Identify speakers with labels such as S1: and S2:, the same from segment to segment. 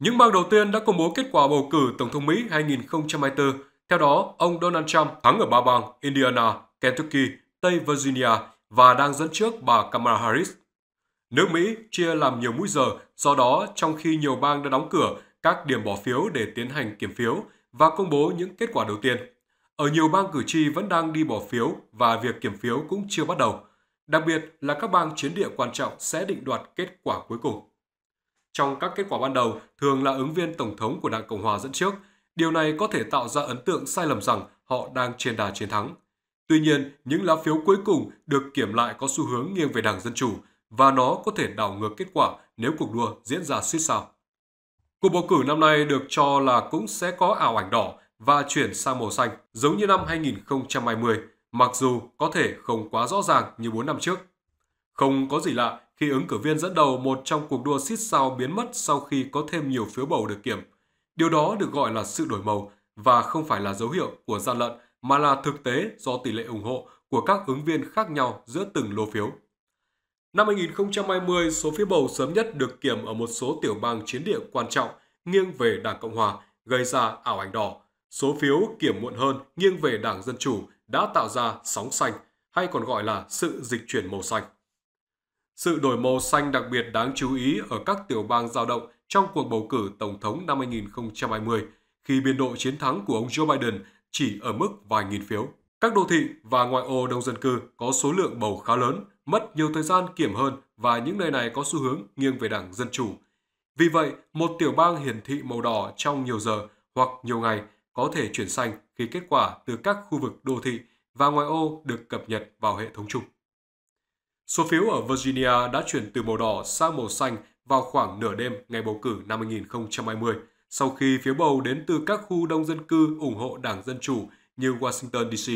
S1: Những bang đầu tiên đã công bố kết quả bầu cử Tổng thống Mỹ 2024. Theo đó, ông Donald Trump thắng ở ba bang Indiana, Kentucky, Tây Virginia và đang dẫn trước bà Kamala Harris. Nước Mỹ chia làm nhiều mũi giờ, do đó trong khi nhiều bang đã đóng cửa các điểm bỏ phiếu để tiến hành kiểm phiếu và công bố những kết quả đầu tiên. Ở nhiều bang cử tri vẫn đang đi bỏ phiếu và việc kiểm phiếu cũng chưa bắt đầu. Đặc biệt là các bang chiến địa quan trọng sẽ định đoạt kết quả cuối cùng trong các kết quả ban đầu thường là ứng viên Tổng thống của Đảng Cộng hòa dẫn trước. Điều này có thể tạo ra ấn tượng sai lầm rằng họ đang trên đà chiến thắng. Tuy nhiên, những lá phiếu cuối cùng được kiểm lại có xu hướng nghiêng về Đảng Dân Chủ và nó có thể đảo ngược kết quả nếu cuộc đua diễn ra suýt sao. Cuộc bầu cử năm nay được cho là cũng sẽ có ảo ảnh đỏ và chuyển sang màu xanh giống như năm 2020, mặc dù có thể không quá rõ ràng như 4 năm trước. Không có gì lạ khi ứng cử viên dẫn đầu một trong cuộc đua xít sao biến mất sau khi có thêm nhiều phiếu bầu được kiểm. Điều đó được gọi là sự đổi màu và không phải là dấu hiệu của gian lận mà là thực tế do tỷ lệ ủng hộ của các ứng viên khác nhau giữa từng lô phiếu. Năm 2020, số phiếu bầu sớm nhất được kiểm ở một số tiểu bang chiến địa quan trọng nghiêng về Đảng Cộng Hòa, gây ra ảo ảnh đỏ. Số phiếu kiểm muộn hơn nghiêng về Đảng Dân Chủ đã tạo ra sóng xanh, hay còn gọi là sự dịch chuyển màu xanh. Sự đổi màu xanh đặc biệt đáng chú ý ở các tiểu bang dao động trong cuộc bầu cử Tổng thống năm 2020, khi biên độ chiến thắng của ông Joe Biden chỉ ở mức vài nghìn phiếu. Các đô thị và ngoại ô đông dân cư có số lượng bầu khá lớn, mất nhiều thời gian kiểm hơn và những nơi này có xu hướng nghiêng về đảng Dân Chủ. Vì vậy, một tiểu bang hiển thị màu đỏ trong nhiều giờ hoặc nhiều ngày có thể chuyển xanh khi kết quả từ các khu vực đô thị và ngoại ô được cập nhật vào hệ thống chung. Số phiếu ở Virginia đã chuyển từ màu đỏ sang màu xanh vào khoảng nửa đêm ngày bầu cử năm 2020, sau khi phiếu bầu đến từ các khu đông dân cư ủng hộ Đảng Dân Chủ như Washington DC.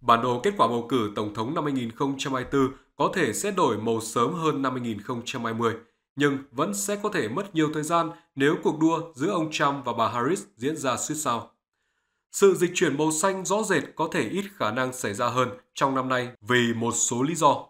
S1: Bản đồ kết quả bầu cử Tổng thống năm 2024 có thể sẽ đổi màu sớm hơn năm 2020, nhưng vẫn sẽ có thể mất nhiều thời gian nếu cuộc đua giữa ông Trump và bà Harris diễn ra suýt sao. Sự dịch chuyển màu xanh rõ rệt có thể ít khả năng xảy ra hơn trong năm nay vì một số lý do.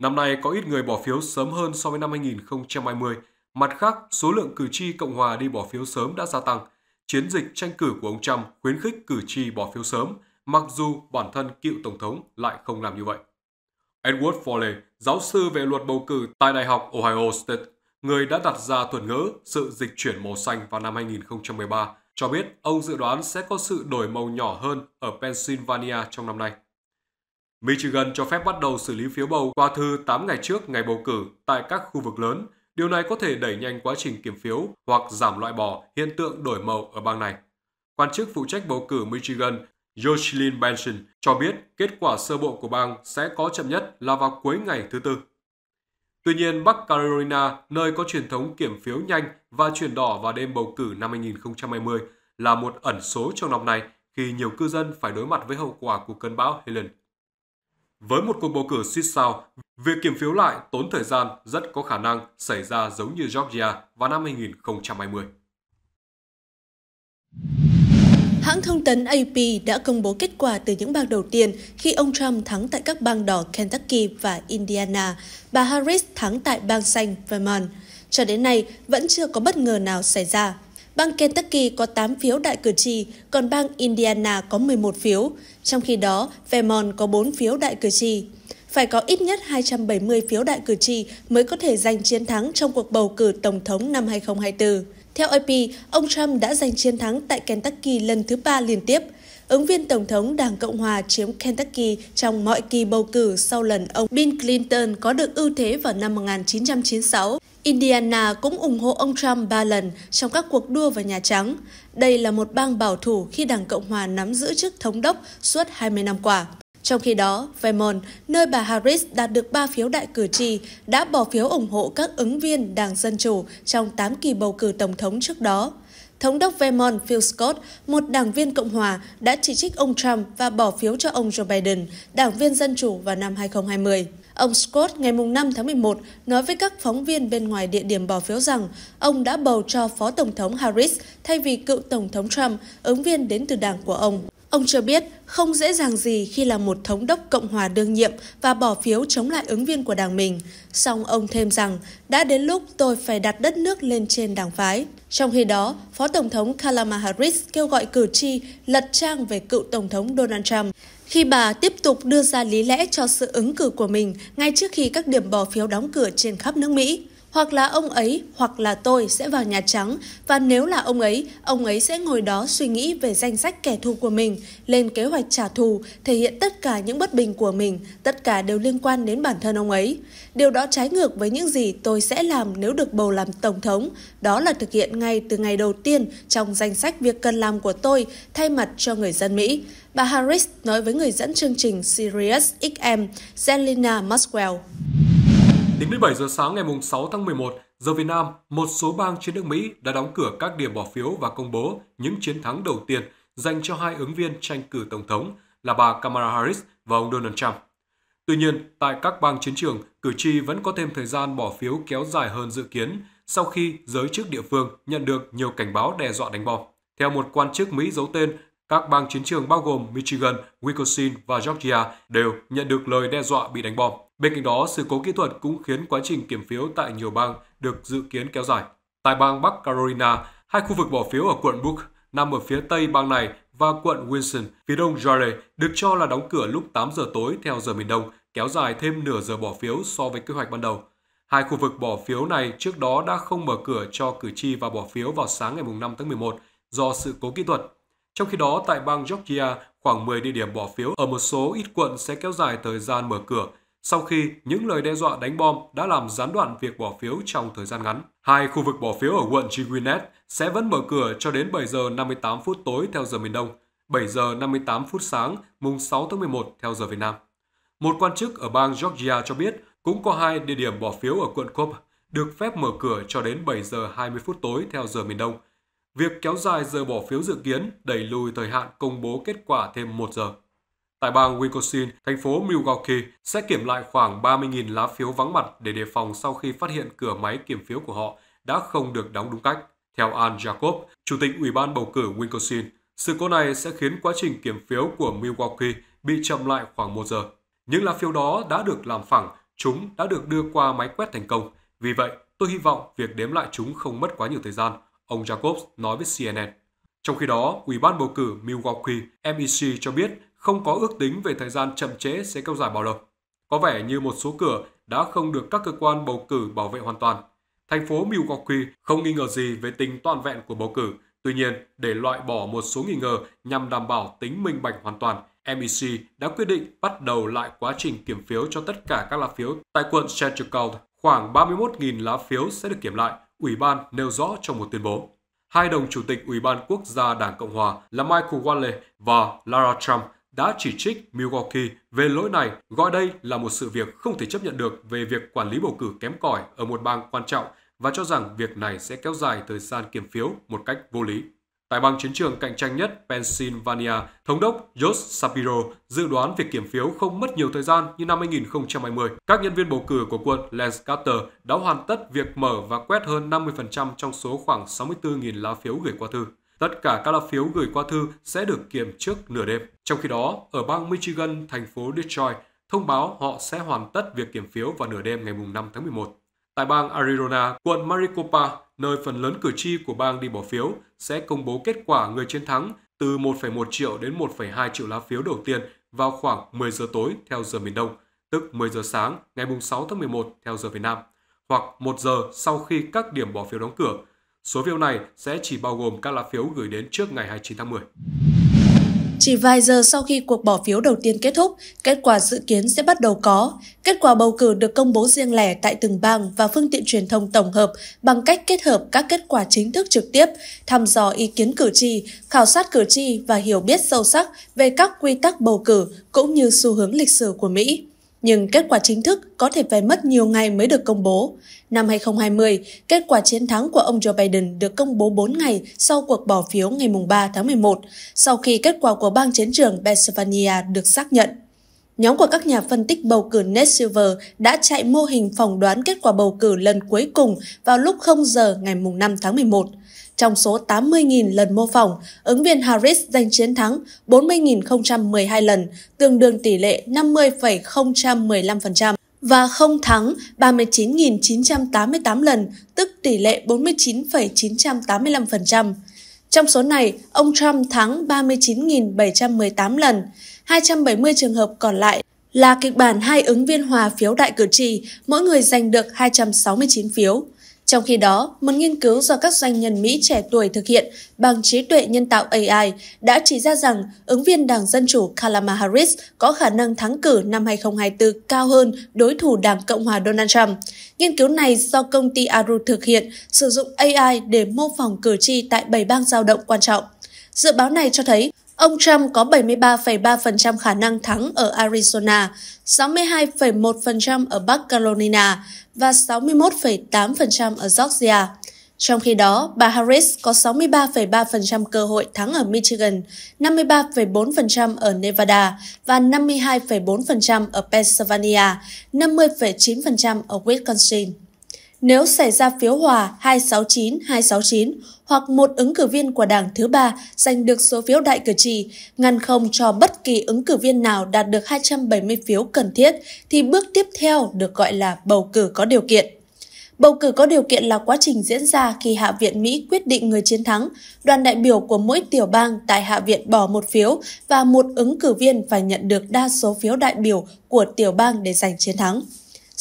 S1: Năm nay có ít người bỏ phiếu sớm hơn so với năm 2020. Mặt khác, số lượng cử tri Cộng hòa đi bỏ phiếu sớm đã gia tăng. Chiến dịch tranh cử của ông Trump khuyến khích cử tri bỏ phiếu sớm, mặc dù bản thân cựu Tổng thống lại không làm như vậy. Edward Foley, giáo sư về luật bầu cử tại Đại học Ohio State, người đã đặt ra thuật ngữ sự dịch chuyển màu xanh vào năm 2013, cho biết ông dự đoán sẽ có sự đổi màu nhỏ hơn ở Pennsylvania trong năm nay. Michigan cho phép bắt đầu xử lý phiếu bầu qua thư 8 ngày trước ngày bầu cử tại các khu vực lớn. Điều này có thể đẩy nhanh quá trình kiểm phiếu hoặc giảm loại bỏ hiện tượng đổi màu ở bang này. Quan chức phụ trách bầu cử Michigan Jocelyn Benson cho biết kết quả sơ bộ của bang sẽ có chậm nhất là vào cuối ngày thứ Tư. Tuy nhiên, Bắc Carolina, nơi có truyền thống kiểm phiếu nhanh và chuyển đỏ vào đêm bầu cử năm 2020, là một ẩn số trong năm này khi nhiều cư dân phải đối mặt với hậu quả của cơn bão Helen. Với một cuộc bầu cử suýt sao, việc kiểm phiếu lại tốn thời gian rất có khả năng xảy ra giống như Georgia vào năm 2020.
S2: Hãng thông tấn AP đã công bố kết quả từ những bang đầu tiên khi ông Trump thắng tại các bang đỏ Kentucky và Indiana, bà Harris thắng tại bang xanh Vermont. Cho đến nay, vẫn chưa có bất ngờ nào xảy ra. Bang Kentucky có 8 phiếu đại cử tri, còn bang Indiana có 11 phiếu. Trong khi đó, Vermont có 4 phiếu đại cử tri. Phải có ít nhất 270 phiếu đại cử tri mới có thể giành chiến thắng trong cuộc bầu cử Tổng thống năm 2024. Theo AP, ông Trump đã giành chiến thắng tại Kentucky lần thứ ba liên tiếp. Ứng viên Tổng thống Đảng Cộng Hòa chiếm Kentucky trong mọi kỳ bầu cử sau lần ông Bill Clinton có được ưu thế vào năm 1996. Indiana cũng ủng hộ ông Trump ba lần trong các cuộc đua vào Nhà Trắng. Đây là một bang bảo thủ khi Đảng Cộng Hòa nắm giữ chức thống đốc suốt 20 năm qua. Trong khi đó, Vermont, nơi bà Harris đạt được 3 phiếu đại cử tri, đã bỏ phiếu ủng hộ các ứng viên Đảng Dân Chủ trong 8 kỳ bầu cử tổng thống trước đó. Thống đốc Vermont Phil Scott, một đảng viên Cộng hòa, đã chỉ trích ông Trump và bỏ phiếu cho ông Joe Biden, đảng viên Dân Chủ vào năm 2020. Ông Scott ngày 5 tháng 11 nói với các phóng viên bên ngoài địa điểm bỏ phiếu rằng ông đã bầu cho Phó Tổng thống Harris thay vì cựu Tổng thống Trump, ứng viên đến từ đảng của ông. Ông cho biết không dễ dàng gì khi là một thống đốc Cộng hòa đương nhiệm và bỏ phiếu chống lại ứng viên của đảng mình. Song ông thêm rằng đã đến lúc tôi phải đặt đất nước lên trên đảng phái. Trong khi đó, Phó Tổng thống Kamala Harris kêu gọi cử tri lật trang về cựu Tổng thống Donald Trump khi bà tiếp tục đưa ra lý lẽ cho sự ứng cử của mình ngay trước khi các điểm bỏ phiếu đóng cửa trên khắp nước Mỹ. Hoặc là ông ấy hoặc là tôi sẽ vào Nhà Trắng và nếu là ông ấy, ông ấy sẽ ngồi đó suy nghĩ về danh sách kẻ thù của mình, lên kế hoạch trả thù, thể hiện tất cả những bất bình của mình, tất cả đều liên quan đến bản thân ông ấy. Điều đó trái ngược với những gì tôi sẽ làm nếu được bầu làm Tổng thống, đó là thực hiện ngay từ ngày đầu tiên trong danh sách việc cần làm của tôi thay mặt cho người dân Mỹ. Bà Harris nói với người dẫn chương trình Sirius XM, Zelina Maxwell.
S1: Tính Đến 7 giờ sáng ngày 6 tháng 11 giờ Việt Nam, một số bang trên nước Mỹ đã đóng cửa các điểm bỏ phiếu và công bố những chiến thắng đầu tiên dành cho hai ứng viên tranh cử tổng thống là bà Kamala Harris và ông Donald Trump. Tuy nhiên, tại các bang chiến trường, cử tri vẫn có thêm thời gian bỏ phiếu kéo dài hơn dự kiến sau khi giới chức địa phương nhận được nhiều cảnh báo đe dọa đánh bom. Theo một quan chức Mỹ giấu tên, các bang chiến trường bao gồm Michigan, Wisconsin và Georgia đều nhận được lời đe dọa bị đánh bom. Bên cạnh đó, sự cố kỹ thuật cũng khiến quá trình kiểm phiếu tại nhiều bang được dự kiến kéo dài. Tại bang Bắc Carolina, hai khu vực bỏ phiếu ở quận Book nằm ở phía tây bang này và quận Wilson, phía đông Raleigh được cho là đóng cửa lúc 8 giờ tối theo giờ miền Đông, kéo dài thêm nửa giờ bỏ phiếu so với kế hoạch ban đầu. Hai khu vực bỏ phiếu này trước đó đã không mở cửa cho cử tri và bỏ phiếu vào sáng ngày 5 tháng 11 do sự cố kỹ thuật. Trong khi đó, tại bang Georgia, khoảng 10 địa điểm bỏ phiếu ở một số ít quận sẽ kéo dài thời gian mở cửa sau khi những lời đe dọa đánh bom đã làm gián đoạn việc bỏ phiếu trong thời gian ngắn. Hai khu vực bỏ phiếu ở quận Chiguinet sẽ vẫn mở cửa cho đến 7 giờ 58 phút tối theo giờ miền Đông, 7 giờ 58 phút sáng mùng 6 tháng 11 theo giờ Việt Nam. Một quan chức ở bang Georgia cho biết cũng có hai địa điểm bỏ phiếu ở quận Cobb được phép mở cửa cho đến 7 giờ 20 phút tối theo giờ miền Đông. Việc kéo dài giờ bỏ phiếu dự kiến đẩy lùi thời hạn công bố kết quả thêm 1 giờ. Tại bang Wisconsin, thành phố Milwaukee sẽ kiểm lại khoảng 30.000 lá phiếu vắng mặt để đề phòng sau khi phát hiện cửa máy kiểm phiếu của họ đã không được đóng đúng cách. Theo Al Jacob, Chủ tịch Ủy ban bầu cử Wisconsin, sự cố này sẽ khiến quá trình kiểm phiếu của Milwaukee bị chậm lại khoảng 1 giờ. Những lá phiếu đó đã được làm phẳng, chúng đã được đưa qua máy quét thành công. Vì vậy, tôi hy vọng việc đếm lại chúng không mất quá nhiều thời gian, ông Jacobs nói với CNN. Trong khi đó, Ủy ban bầu cử Milwaukee, MEC cho biết không có ước tính về thời gian chậm trễ sẽ kéo dài bao lâu. Có vẻ như một số cửa đã không được các cơ quan bầu cử bảo vệ hoàn toàn. Thành phố Milwaukee không nghi ngờ gì về tính toàn vẹn của bầu cử. Tuy nhiên, để loại bỏ một số nghi ngờ nhằm đảm bảo tính minh bạch hoàn toàn, MEC đã quyết định bắt đầu lại quá trình kiểm phiếu cho tất cả các lá phiếu tại quận Central Khoảng 31.000 lá phiếu sẽ được kiểm lại, ủy ban nêu rõ trong một tuyên bố. Hai đồng chủ tịch Ủy ban Quốc gia Đảng Cộng Hòa là Michael Waley và Lara Trump đã chỉ trích Milwaukee về lỗi này, gọi đây là một sự việc không thể chấp nhận được về việc quản lý bầu cử kém cỏi ở một bang quan trọng và cho rằng việc này sẽ kéo dài thời gian kiểm phiếu một cách vô lý. Tại bang chiến trường cạnh tranh nhất Pennsylvania, Thống đốc Josh Shapiro dự đoán việc kiểm phiếu không mất nhiều thời gian như năm 2020. Các nhân viên bầu cử của quận Lance Carter đã hoàn tất việc mở và quét hơn 50% trong số khoảng 64.000 lá phiếu gửi qua thư. Tất cả các lá phiếu gửi qua thư sẽ được kiểm trước nửa đêm. Trong khi đó, ở bang Michigan, thành phố Detroit thông báo họ sẽ hoàn tất việc kiểm phiếu vào nửa đêm ngày 5 tháng 11. Tại bang Arizona, quận Maricopa, nơi phần lớn cử tri của bang đi bỏ phiếu, sẽ công bố kết quả người chiến thắng từ 1,1 triệu đến 1,2 triệu lá phiếu đầu tiên vào khoảng 10 giờ tối theo giờ miền Đông, tức 10 giờ sáng ngày 6 tháng 11 theo giờ Việt Nam, hoặc 1 giờ sau khi các điểm bỏ phiếu đóng cửa Số phiếu này sẽ chỉ bao gồm các lá phiếu gửi đến trước ngày 29 tháng 10.
S2: Chỉ vài giờ sau khi cuộc bỏ phiếu đầu tiên kết thúc, kết quả dự kiến sẽ bắt đầu có. Kết quả bầu cử được công bố riêng lẻ tại từng bang và phương tiện truyền thông tổng hợp bằng cách kết hợp các kết quả chính thức trực tiếp, thăm dò ý kiến cử tri, khảo sát cử tri và hiểu biết sâu sắc về các quy tắc bầu cử cũng như xu hướng lịch sử của Mỹ nhưng kết quả chính thức có thể phải mất nhiều ngày mới được công bố. Năm 2020, kết quả chiến thắng của ông Joe Biden được công bố 4 ngày sau cuộc bỏ phiếu ngày 3 tháng 11, sau khi kết quả của bang chiến trường Pennsylvania được xác nhận. Nhóm của các nhà phân tích bầu cử Net Silver đã chạy mô hình phỏng đoán kết quả bầu cử lần cuối cùng vào lúc 0 giờ ngày 5 tháng 11. Trong số 80.000 lần mô phỏng, ứng viên Harris giành chiến thắng 40.012 lần, tương đương tỷ lệ 50,015% và không thắng 39.988 lần, tức tỷ lệ 49,985%. Trong số này, ông Trump thắng 39.718 lần. 270 trường hợp còn lại là kịch bản hai ứng viên hòa phiếu đại cử tri, mỗi người giành được 269 phiếu. Trong khi đó, một nghiên cứu do các doanh nhân Mỹ trẻ tuổi thực hiện bằng trí tuệ nhân tạo AI đã chỉ ra rằng ứng viên Đảng Dân Chủ Kamala Harris có khả năng thắng cử năm 2024 cao hơn đối thủ Đảng Cộng hòa Donald Trump. Nghiên cứu này do công ty Aru thực hiện sử dụng AI để mô phỏng cử tri tại bảy bang giao động quan trọng. Dự báo này cho thấy Ông Trump có 73,3% khả năng thắng ở Arizona, 62,1% ở Bắc Carolina và 61,8% ở Georgia. Trong khi đó, bà Harris có 63,3% cơ hội thắng ở Michigan, 53,4% ở Nevada và 52,4% ở Pennsylvania, 50,9% ở Wisconsin. Nếu xảy ra phiếu hòa 269-269 hoặc một ứng cử viên của đảng thứ ba giành được số phiếu đại cử tri, ngăn không cho bất kỳ ứng cử viên nào đạt được 270 phiếu cần thiết, thì bước tiếp theo được gọi là bầu cử có điều kiện. Bầu cử có điều kiện là quá trình diễn ra khi Hạ viện Mỹ quyết định người chiến thắng. Đoàn đại biểu của mỗi tiểu bang tại Hạ viện bỏ một phiếu và một ứng cử viên phải nhận được đa số phiếu đại biểu của tiểu bang để giành chiến thắng.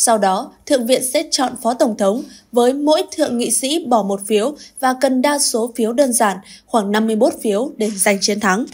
S2: Sau đó, Thượng viện sẽ chọn Phó Tổng thống với mỗi thượng nghị sĩ bỏ một phiếu và cần đa số phiếu đơn giản, khoảng 51 phiếu để giành chiến thắng.